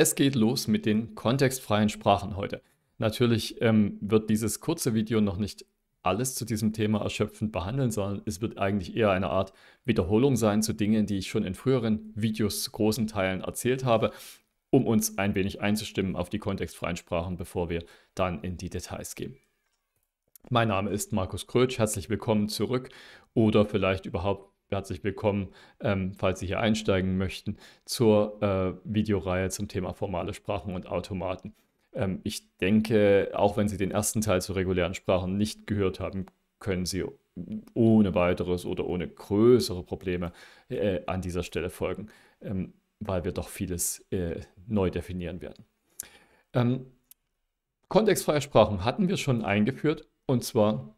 Es geht los mit den kontextfreien Sprachen heute. Natürlich ähm, wird dieses kurze Video noch nicht alles zu diesem Thema erschöpfend behandeln, sondern es wird eigentlich eher eine Art Wiederholung sein zu Dingen, die ich schon in früheren Videos zu großen Teilen erzählt habe, um uns ein wenig einzustimmen auf die kontextfreien Sprachen, bevor wir dann in die Details gehen. Mein Name ist Markus Krötsch, herzlich willkommen zurück oder vielleicht überhaupt herzlich willkommen, ähm, falls Sie hier einsteigen möchten, zur äh, Videoreihe zum Thema formale Sprachen und Automaten. Ähm, ich denke, auch wenn Sie den ersten Teil zu regulären Sprachen nicht gehört haben, können Sie ohne weiteres oder ohne größere Probleme äh, an dieser Stelle folgen, ähm, weil wir doch vieles äh, neu definieren werden. Ähm, kontextfreie Sprachen hatten wir schon eingeführt und zwar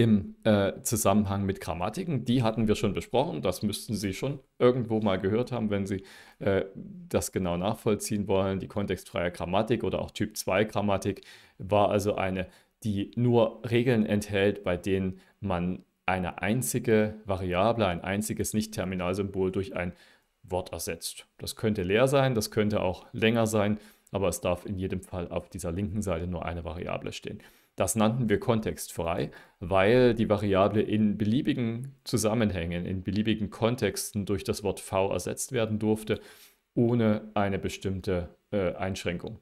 im äh, Zusammenhang mit Grammatiken. Die hatten wir schon besprochen, das müssten Sie schon irgendwo mal gehört haben, wenn Sie äh, das genau nachvollziehen wollen. Die kontextfreie Grammatik oder auch Typ 2 Grammatik war also eine, die nur Regeln enthält, bei denen man eine einzige Variable, ein einziges Nicht-Terminalsymbol durch ein Wort ersetzt. Das könnte leer sein, das könnte auch länger sein aber es darf in jedem Fall auf dieser linken Seite nur eine Variable stehen. Das nannten wir kontextfrei, weil die Variable in beliebigen Zusammenhängen, in beliebigen Kontexten durch das Wort v ersetzt werden durfte, ohne eine bestimmte äh, Einschränkung,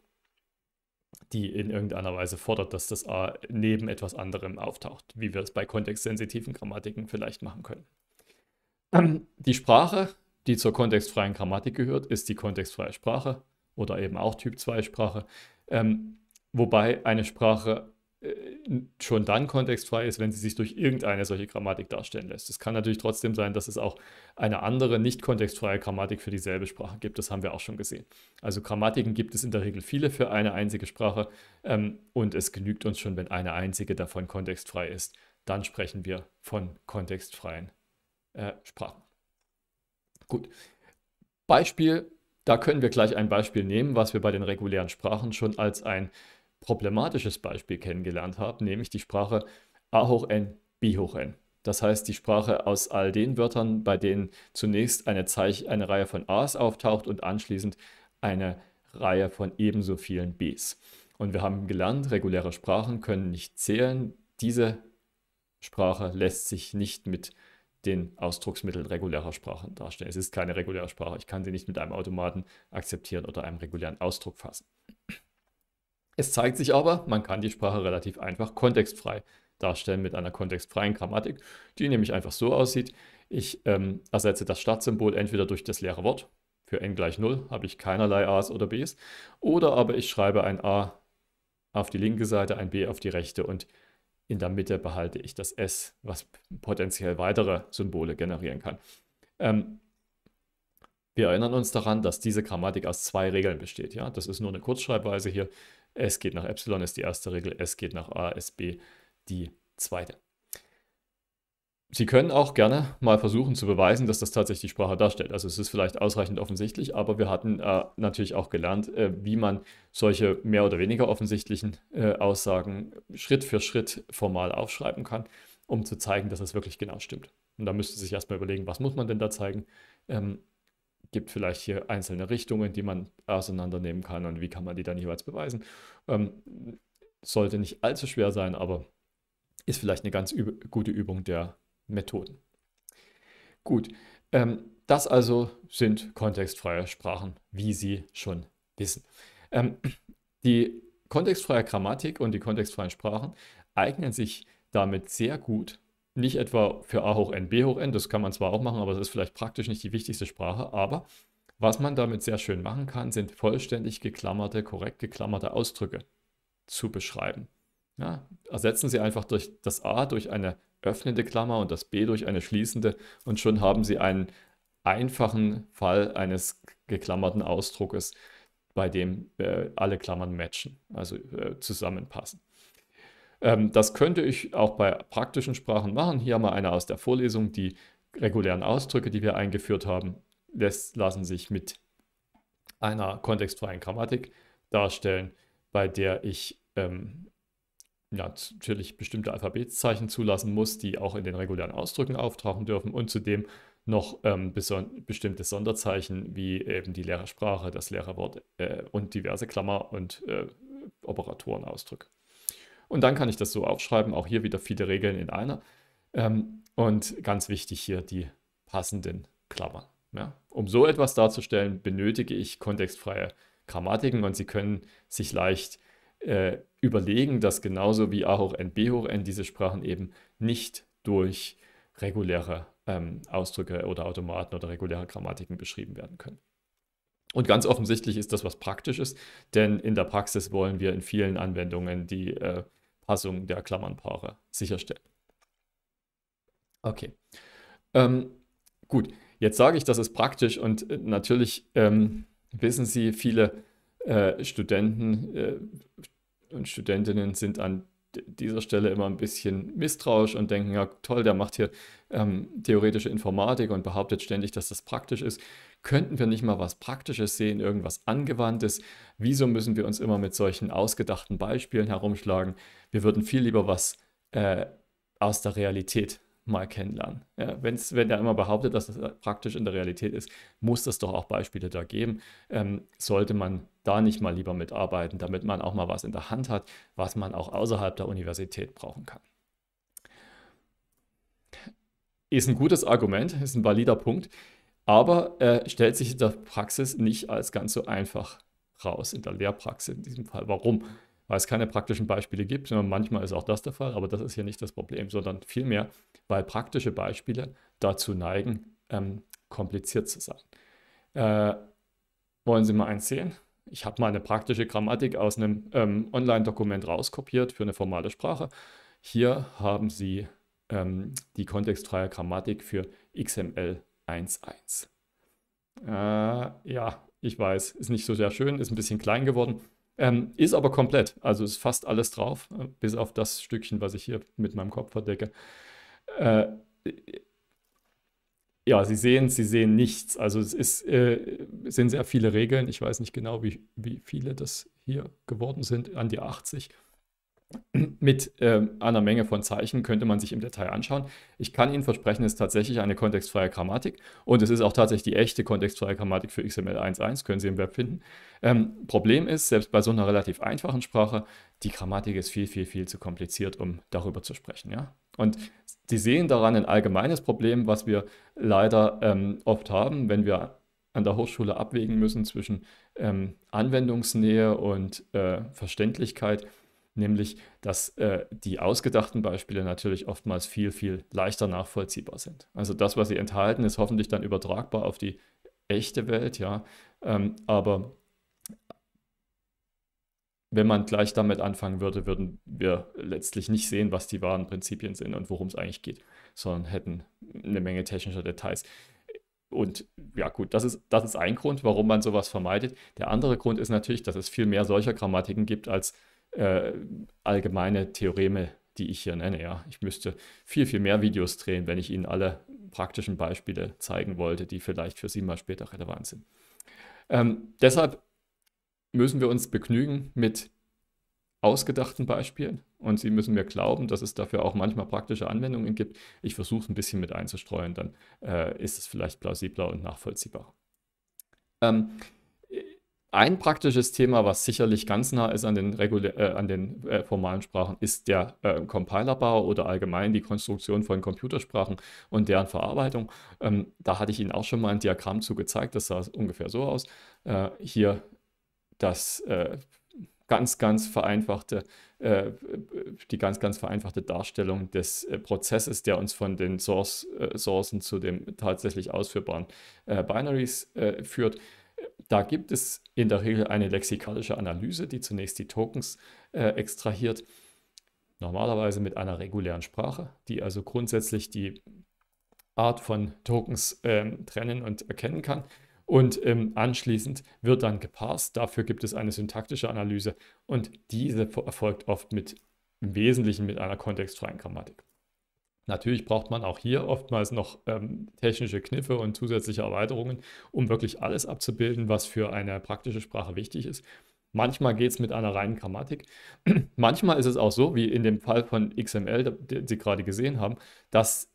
die in irgendeiner Weise fordert, dass das a neben etwas anderem auftaucht, wie wir es bei kontextsensitiven Grammatiken vielleicht machen können. die Sprache, die zur kontextfreien Grammatik gehört, ist die kontextfreie Sprache oder eben auch Typ-2-Sprache. Ähm, wobei eine Sprache äh, schon dann kontextfrei ist, wenn sie sich durch irgendeine solche Grammatik darstellen lässt. Es kann natürlich trotzdem sein, dass es auch eine andere nicht kontextfreie Grammatik für dieselbe Sprache gibt. Das haben wir auch schon gesehen. Also Grammatiken gibt es in der Regel viele für eine einzige Sprache ähm, und es genügt uns schon, wenn eine einzige davon kontextfrei ist. Dann sprechen wir von kontextfreien äh, Sprachen. Gut. Beispiel da können wir gleich ein Beispiel nehmen, was wir bei den regulären Sprachen schon als ein problematisches Beispiel kennengelernt haben, nämlich die Sprache a hoch n, b hoch n. Das heißt, die Sprache aus all den Wörtern, bei denen zunächst eine, Zeich eine Reihe von a's auftaucht und anschließend eine Reihe von ebenso vielen b's. Und wir haben gelernt, reguläre Sprachen können nicht zählen. Diese Sprache lässt sich nicht mit den Ausdrucksmitteln regulärer Sprachen darstellen. Es ist keine reguläre Sprache. Ich kann sie nicht mit einem Automaten akzeptieren oder einem regulären Ausdruck fassen. Es zeigt sich aber, man kann die Sprache relativ einfach kontextfrei darstellen mit einer kontextfreien Grammatik, die nämlich einfach so aussieht. Ich ähm, ersetze das Startsymbol entweder durch das leere Wort, für n gleich 0 habe ich keinerlei a's oder b's, oder aber ich schreibe ein a auf die linke Seite, ein b auf die rechte und in der Mitte behalte ich das S, was potenziell weitere Symbole generieren kann. Ähm, wir erinnern uns daran, dass diese Grammatik aus zwei Regeln besteht. Ja? Das ist nur eine Kurzschreibweise hier. S geht nach Epsilon ist die erste Regel, S geht nach A, SB die zweite. Sie können auch gerne mal versuchen zu beweisen, dass das tatsächlich die Sprache darstellt. Also es ist vielleicht ausreichend offensichtlich, aber wir hatten äh, natürlich auch gelernt, äh, wie man solche mehr oder weniger offensichtlichen äh, Aussagen Schritt für Schritt formal aufschreiben kann, um zu zeigen, dass das wirklich genau stimmt. Und da müsste sich erstmal überlegen, was muss man denn da zeigen? Ähm, gibt vielleicht hier einzelne Richtungen, die man auseinandernehmen kann und wie kann man die dann jeweils beweisen? Ähm, sollte nicht allzu schwer sein, aber ist vielleicht eine ganz üb gute Übung der Methoden. Gut, ähm, das also sind kontextfreie Sprachen, wie Sie schon wissen. Ähm, die kontextfreie Grammatik und die kontextfreien Sprachen eignen sich damit sehr gut, nicht etwa für A hoch n, B hoch n, das kann man zwar auch machen, aber es ist vielleicht praktisch nicht die wichtigste Sprache, aber was man damit sehr schön machen kann, sind vollständig geklammerte, korrekt geklammerte Ausdrücke zu beschreiben. Ja, ersetzen Sie einfach durch das A durch eine öffnende Klammer und das b durch eine schließende und schon haben Sie einen einfachen Fall eines geklammerten Ausdruckes, bei dem äh, alle Klammern matchen, also äh, zusammenpassen. Ähm, das könnte ich auch bei praktischen Sprachen machen. Hier haben wir eine aus der Vorlesung. Die regulären Ausdrücke, die wir eingeführt haben, lässt, lassen sich mit einer kontextfreien Grammatik darstellen, bei der ich ähm, natürlich bestimmte Alphabetszeichen zulassen muss, die auch in den regulären Ausdrücken auftauchen dürfen und zudem noch ähm, bestimmte Sonderzeichen wie eben die Lehrersprache, das Lehrerwort äh, und diverse Klammer- und äh, Operatorenausdrücke. Und dann kann ich das so aufschreiben, auch hier wieder viele Regeln in einer. Ähm, und ganz wichtig hier die passenden Klammern. Ja. Um so etwas darzustellen, benötige ich kontextfreie Grammatiken und sie können sich leicht äh, überlegen, dass genauso wie A hoch n, B hoch n diese Sprachen eben nicht durch reguläre ähm, Ausdrücke oder Automaten oder reguläre Grammatiken beschrieben werden können. Und ganz offensichtlich ist das was Praktisches, denn in der Praxis wollen wir in vielen Anwendungen die äh, Passung der Klammernpaare sicherstellen. Okay. Ähm, gut, jetzt sage ich, das ist praktisch und äh, natürlich ähm, wissen Sie, viele äh, Studenten äh, und Studentinnen sind an dieser Stelle immer ein bisschen misstrauisch und denken, ja toll, der macht hier ähm, theoretische Informatik und behauptet ständig, dass das praktisch ist. Könnten wir nicht mal was Praktisches sehen, irgendwas Angewandtes? Wieso müssen wir uns immer mit solchen ausgedachten Beispielen herumschlagen? Wir würden viel lieber was äh, aus der Realität mal kennenlernen. Ja, wenn's, wenn der immer behauptet, dass das äh, praktisch in der Realität ist, muss es doch auch Beispiele da geben. Ähm, sollte man da nicht mal lieber mitarbeiten, damit man auch mal was in der Hand hat, was man auch außerhalb der Universität brauchen kann. Ist ein gutes Argument, ist ein valider Punkt, aber äh, stellt sich in der Praxis nicht als ganz so einfach raus, in der Lehrpraxis in diesem Fall. Warum? Weil es keine praktischen Beispiele gibt. Manchmal ist auch das der Fall, aber das ist hier nicht das Problem, sondern vielmehr, weil praktische Beispiele dazu neigen, ähm, kompliziert zu sein. Äh, wollen Sie mal eins sehen? Ich habe mal eine praktische Grammatik aus einem ähm, Online-Dokument rauskopiert für eine formale Sprache. Hier haben Sie ähm, die kontextfreie Grammatik für XML 1.1. Äh, ja, ich weiß, ist nicht so sehr schön, ist ein bisschen klein geworden, ähm, ist aber komplett. Also ist fast alles drauf, äh, bis auf das Stückchen, was ich hier mit meinem Kopf verdecke äh, ja, sie sehen, sie sehen nichts. Also es ist, äh, sind sehr viele Regeln. Ich weiß nicht genau, wie, wie viele das hier geworden sind, an die 80. Mit äh, einer Menge von Zeichen könnte man sich im Detail anschauen. Ich kann Ihnen versprechen, es ist tatsächlich eine kontextfreie Grammatik und es ist auch tatsächlich die echte kontextfreie Grammatik für XML 1.1, können Sie im Web finden. Ähm, Problem ist, selbst bei so einer relativ einfachen Sprache, die Grammatik ist viel, viel, viel zu kompliziert, um darüber zu sprechen. Ja? Und sie sehen daran ein allgemeines Problem, was wir leider ähm, oft haben, wenn wir an der Hochschule abwägen müssen zwischen ähm, Anwendungsnähe und äh, Verständlichkeit, nämlich dass äh, die ausgedachten Beispiele natürlich oftmals viel, viel leichter nachvollziehbar sind. Also das, was sie enthalten, ist hoffentlich dann übertragbar auf die echte Welt, ja. Ähm, aber wenn man gleich damit anfangen würde, würden wir letztlich nicht sehen, was die wahren Prinzipien sind und worum es eigentlich geht, sondern hätten eine Menge technischer Details. Und ja gut, das ist, das ist ein Grund, warum man sowas vermeidet. Der andere Grund ist natürlich, dass es viel mehr solcher Grammatiken gibt als äh, allgemeine Theoreme, die ich hier nenne. Ja. Ich müsste viel, viel mehr Videos drehen, wenn ich Ihnen alle praktischen Beispiele zeigen wollte, die vielleicht für Sie mal später relevant sind. Ähm, deshalb müssen wir uns begnügen mit ausgedachten Beispielen und sie müssen mir glauben, dass es dafür auch manchmal praktische Anwendungen gibt. Ich versuche es ein bisschen mit einzustreuen, dann äh, ist es vielleicht plausibler und nachvollziehbar. Ähm, ein praktisches Thema, was sicherlich ganz nah ist an den, äh, an den äh, formalen Sprachen, ist der äh, Compilerbau oder allgemein die Konstruktion von Computersprachen und deren Verarbeitung. Ähm, da hatte ich Ihnen auch schon mal ein Diagramm zu gezeigt, das sah ungefähr so aus. Äh, hier das äh, ganz, ganz vereinfachte, äh, die ganz, ganz vereinfachte Darstellung des äh, Prozesses, der uns von den Source, äh, Sourcen zu den tatsächlich ausführbaren äh, Binaries äh, führt. Da gibt es in der Regel eine lexikalische Analyse, die zunächst die Tokens extrahiert, normalerweise mit einer regulären Sprache, die also grundsätzlich die Art von Tokens ähm, trennen und erkennen kann. Und ähm, anschließend wird dann geparst. Dafür gibt es eine syntaktische Analyse und diese erfolgt oft mit im Wesentlichen mit einer kontextfreien Grammatik. Natürlich braucht man auch hier oftmals noch ähm, technische Kniffe und zusätzliche Erweiterungen, um wirklich alles abzubilden, was für eine praktische Sprache wichtig ist. Manchmal geht es mit einer reinen Grammatik. Manchmal ist es auch so, wie in dem Fall von XML, den Sie gerade gesehen haben, dass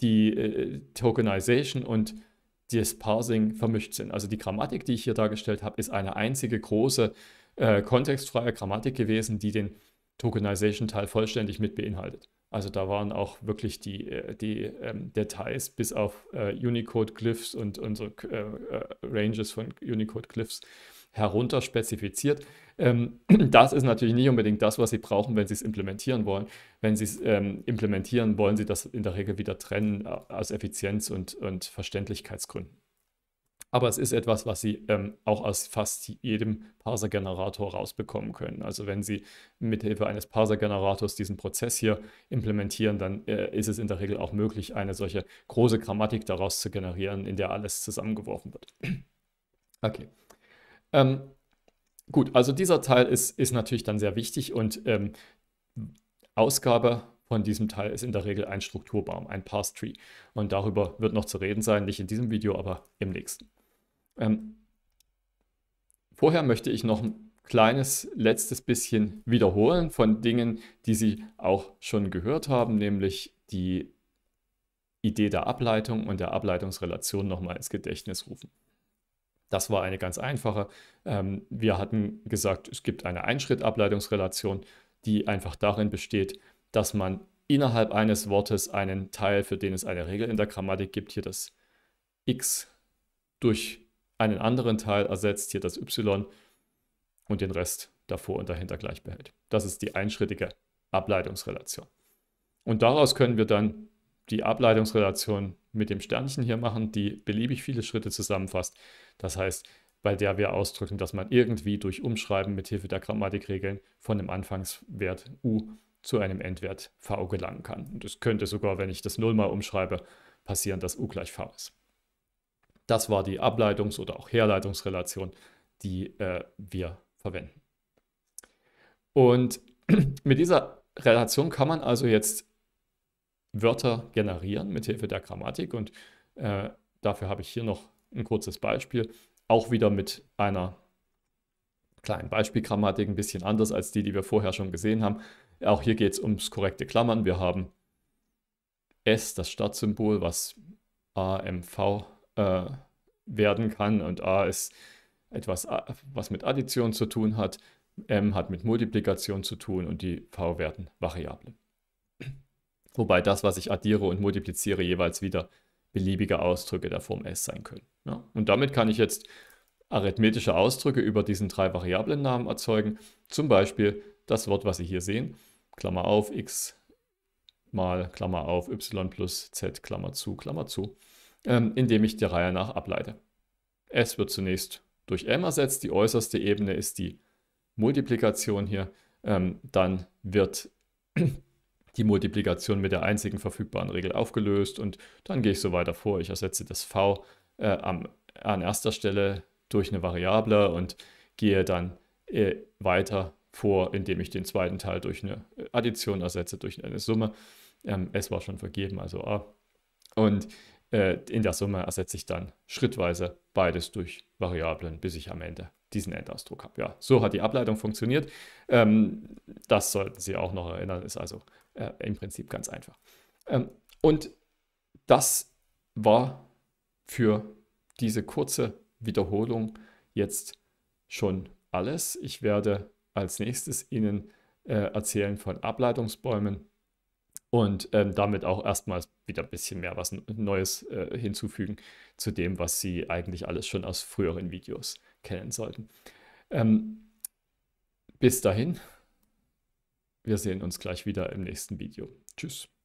die äh, Tokenization und das Parsing vermischt sind. Also die Grammatik, die ich hier dargestellt habe, ist eine einzige große äh, kontextfreie Grammatik gewesen, die den Tokenization-Teil vollständig mit beinhaltet. Also da waren auch wirklich die, äh, die ähm, Details bis auf äh, Unicode-Glyphs und unsere so, äh, äh, Ranges von Unicode-Glyphs herunter spezifiziert. Ähm, das ist natürlich nicht unbedingt das, was Sie brauchen, wenn Sie es implementieren wollen. Wenn Sie es ähm, implementieren, wollen Sie das in der Regel wieder trennen äh, aus Effizienz- und, und Verständlichkeitsgründen aber es ist etwas, was Sie ähm, auch aus fast jedem Parser-Generator rausbekommen können. Also wenn Sie mithilfe eines Parser-Generators diesen Prozess hier implementieren, dann äh, ist es in der Regel auch möglich, eine solche große Grammatik daraus zu generieren, in der alles zusammengeworfen wird. Okay. Ähm, gut, also dieser Teil ist, ist natürlich dann sehr wichtig und ähm, Ausgabe von diesem Teil ist in der Regel ein Strukturbaum, ein Parse Tree. Und darüber wird noch zu reden sein, nicht in diesem Video, aber im nächsten. Ähm, vorher möchte ich noch ein kleines letztes bisschen wiederholen von Dingen, die Sie auch schon gehört haben, nämlich die Idee der Ableitung und der Ableitungsrelation nochmal ins Gedächtnis rufen. Das war eine ganz einfache. Ähm, wir hatten gesagt, es gibt eine Einschritt-Ableitungsrelation, die einfach darin besteht, dass man innerhalb eines Wortes einen Teil, für den es eine Regel in der Grammatik gibt, hier das x durch einen anderen Teil ersetzt, hier das y und den Rest davor und dahinter gleich behält. Das ist die einschrittige Ableitungsrelation. Und daraus können wir dann die Ableitungsrelation mit dem Sternchen hier machen, die beliebig viele Schritte zusammenfasst. Das heißt, bei der wir ausdrücken, dass man irgendwie durch Umschreiben mit Hilfe der Grammatikregeln von einem Anfangswert u zu einem Endwert v gelangen kann. Und es könnte sogar, wenn ich das 0 mal umschreibe, passieren, dass u gleich v ist. Das war die Ableitungs- oder auch Herleitungsrelation, die äh, wir verwenden. Und mit dieser Relation kann man also jetzt Wörter generieren mit Hilfe der Grammatik. Und äh, dafür habe ich hier noch ein kurzes Beispiel, auch wieder mit einer kleinen Beispielgrammatik, ein bisschen anders als die, die wir vorher schon gesehen haben. Auch hier geht es ums korrekte Klammern. Wir haben S, das Startsymbol, was A, M, AMV äh, werden kann. Und A ist etwas, äh, was mit Addition zu tun hat, M hat mit Multiplikation zu tun und die V-Werten Variablen. Wobei das, was ich addiere und multipliziere, jeweils wieder beliebige Ausdrücke der Form S sein können. Ja? Und damit kann ich jetzt arithmetische Ausdrücke über diesen drei Variablennamen erzeugen. Zum Beispiel das Wort, was Sie hier sehen, Klammer auf, x mal Klammer auf, y plus z, Klammer zu, Klammer zu ähm, indem ich der Reihe nach ableite. S wird zunächst durch M ersetzt, die äußerste Ebene ist die Multiplikation hier, ähm, dann wird die Multiplikation mit der einzigen verfügbaren Regel aufgelöst und dann gehe ich so weiter vor. Ich ersetze das V äh, am, an erster Stelle durch eine Variable und gehe dann äh, weiter vor, indem ich den zweiten Teil durch eine Addition ersetze, durch eine Summe. Ähm, S war schon vergeben, also A. Und äh, in der Summe ersetze ich dann schrittweise beides durch Variablen, bis ich am Ende diesen Endausdruck habe. Ja, so hat die Ableitung funktioniert. Ähm, das sollten Sie auch noch erinnern, ist also äh, im Prinzip ganz einfach. Ähm, und das war für diese kurze Wiederholung jetzt schon alles. Ich werde als nächstes Ihnen äh, erzählen von Ableitungsbäumen und ähm, damit auch erstmals wieder ein bisschen mehr was Neues äh, hinzufügen zu dem, was sie eigentlich alles schon aus früheren Videos kennen sollten. Ähm, bis dahin, wir sehen uns gleich wieder im nächsten Video. Tschüss.